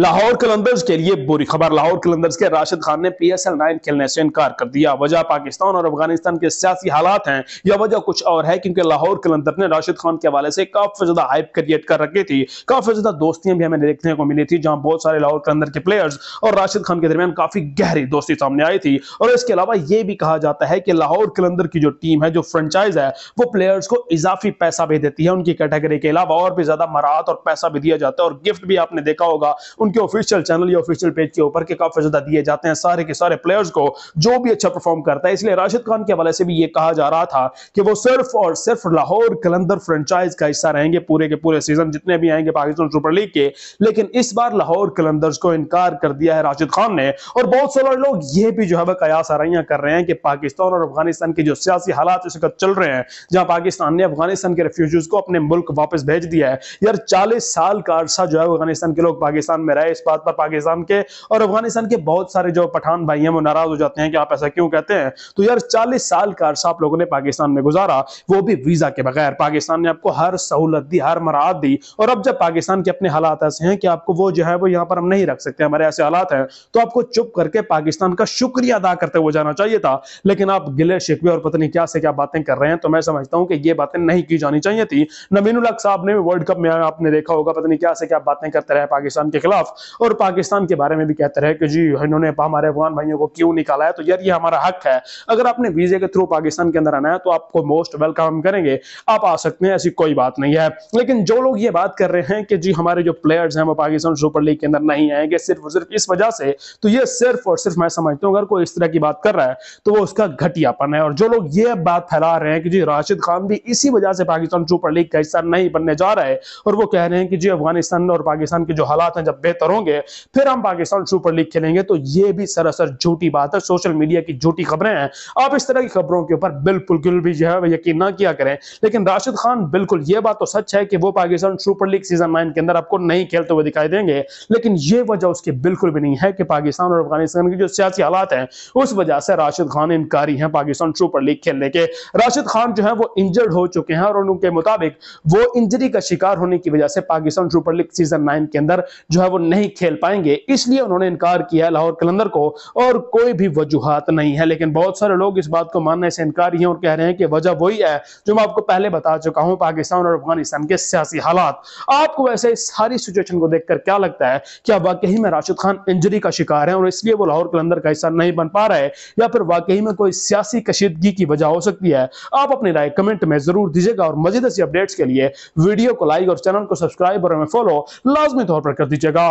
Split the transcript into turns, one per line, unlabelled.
लाहौर कलंदर्स के लिए बुरी खबर लाहौर कलंदर्स के राशिद खान ने पी एस एल नाइन खेलने से इनकार कर दिया वजह पाकिस्तान और अफगानिस्तान के सियासी हालात हैं यह वजह कुछ और है क्योंकि लाहौर कलंदर ने राशिद खान के हवाले से काफी ज्यादा हाइप क्रिएट कर रखी थी काफी ज्यादा दोस्तियां भी हमें देखने को मिली थी जहां बहुत सारे लाहौर कलंदर के प्लेयर्स और राशिद खान के दरमियान काफी गहरी दोस्ती सामने आई थी और इसके अलावा यह भी कहा जाता है कि लाहौर कलंदर की जो टीम है जो फ्रेंचाइज है वो प्लेयर्स को इजाफी पैसा भी देती है उनकी कैटेगरी के अलावा और भी ज्यादा मराहत और पैसा भी दिया जाता है और गिफ्ट भी आपने देखा होगा उनके ऑफिशियल चैनल या ऑफिशियल पेज के ऊपर के काफी ज्यादा दिए जाते हैं सारे के सारे प्लेयर्स को जो भी अच्छा परफॉर्म करता है इसलिए राशिद खान के हवाले से भी ये कहा जा रहा था कि वो सिर्फ और सिर्फ लाहौर कलंदर फ्रेंचाइज का हिस्सा रहेंगे पूरे के पूरे सीजन जितने भी आएंगे पाकिस्तान सुपर लीग के लेकिन इस बार लाहौर कलंदर्स को इनकार कर दिया है राशिद खान ने और बहुत सारे लोग ये भी जो है वह कयास आरियां कर रहे हैं कि पाकिस्तान और अफगानिस्तान के जो सियासी हालात इस वक्त चल रहे हैं जहां पाकिस्तान ने अफगानिस्तान के रेफ्यूजीज को अपने मुल्क वापस भेज दिया है यार चालीस साल का अरसा जो है अफगानिस्तान के लोग पाकिस्तान में में रहे इस बात पर पाकिस्तान के और अफगानिस्तान के बहुत सारे जो पठान भाई हैं वो नाराज हो जाते हैं कि आप ऐसा क्यों कहते हैं तो यार चालीस साल का अरसा आप लोगों ने पाकिस्तान में गुजारा वो भी वीजा के बगैर पाकिस्तान ने आपको हर सहूलत दी हर मराहत दी और अब जब पाकिस्तान के अपने हालात ऐसे हैं कि आपको वो जो है वो यहाँ पर हम नहीं रख सकते हमारे ऐसे हालात हैं तो आपको चुप करके पाकिस्तान का शुक्रिया अदा करते हुए जाना चाहिए था लेकिन आप गिले शिकवे और पता नहीं क्या से क्या बातें कर रहे हैं तो मैं समझता हूँ कि ये बातें नहीं की जानी चाहिए थी नवीन हक साहब ने वर्ल्ड कप में आपने देखा होगा पता नहीं क्या से क्या बातें करते रहे पाकिस्तान के खिलाफ खिलाफ और पाकिस्तान के बारे में भी कहते रहे कि जी इन्होंने हमारे अफगान भाइयों को क्यों निकाला है तो यार ये हमारा हक है अगर आपने वीजे के थ्रू पाकिस्तान के अंदर आना है तो आपको मोस्ट वेलकम करेंगे आप आ सकते हैं ऐसी कोई बात नहीं है लेकिन जो लोग ये बात कर रहे हैं कि जी हमारे जो प्लेयर्स हैं वो पाकिस्तान सुपर लीग के अंदर नहीं आएंगे सिर्फ सिर्फ इस वजह से तो ये सिर्फ और सिर्फ मैं समझता हूँ अगर कोई इस तरह की बात कर रहा है तो वो उसका घटियापन है और जो लोग ये बात फैला रहे हैं कि जी राशिद खान भी इसी वजह से पाकिस्तान सुपर लीग का हिस्सा नहीं बनने जा रहा है और वो कह रहे हैं कि जी अफगानिस्तान और पाकिस्तान के जो हालात हैं जब बेहतर होंगे फिर हम पाकिस्तान सुपर लीग खेलेंगे तो ये भी सरासर झूठी बात है सोशल मीडिया की झूठी खबरें हैं आप इस तरह की खबरों के ऊपर बिल्कुल भी जो है यकीन ना किया करें लेकिन राशिद खान बिल्कुल ये बात तो सच है कि वो Pakistan super league season nine के अंदर आपको नहीं खेलते हुए दिखाई देंगे लेकिन ये वजह उसके बिल्कुल भी नहीं है कि पाकिस्तान और अफगानिस्तान के जो सियासी हालात हैं उस वजह से राशिद खान इनकारी हैं पाकिस्तान सुपर लीग खेलने के राशिद खान जो है वो इंजर्ड हो चुके हैं और उनके मुताबिक वो इंजरी का शिकार होने की वजह से Pakistan super league season nine के अंदर जो है वो नहीं खेल पाएंगे इसलिए उन्होंने इनकार किया है लाहौर कलंदर को और कोई भी वजूहत नहीं है लेकिन बहुत सारे लोग इस बात को मानने से इनकार ही और कह रहे हैं कि वजह वही है जो मैं आपको पहले बता चुका हूं पाकिस्तान और अफगानिस्तान के सियासी हालात आपको वैसे इस सारी सिचुएशन को देखकर क्या लगता है क्या वाकई में राशिद खान इंजरी का शिकार है और इसलिए वो लाहौर कलंदर का हिस्सा नहीं बन पा रहा है या फिर वाकई में कोई सियासी कशीदगी की वजह हो सकती है आप अपनी राय कमेंट में जरूर दीजिएगा और मजीद ऐसी अपडेट्स के लिए वीडियो को लाइक और चैनल को सब्सक्राइब और हमें फॉलो लाजमी तौर पर कर दीजिएगा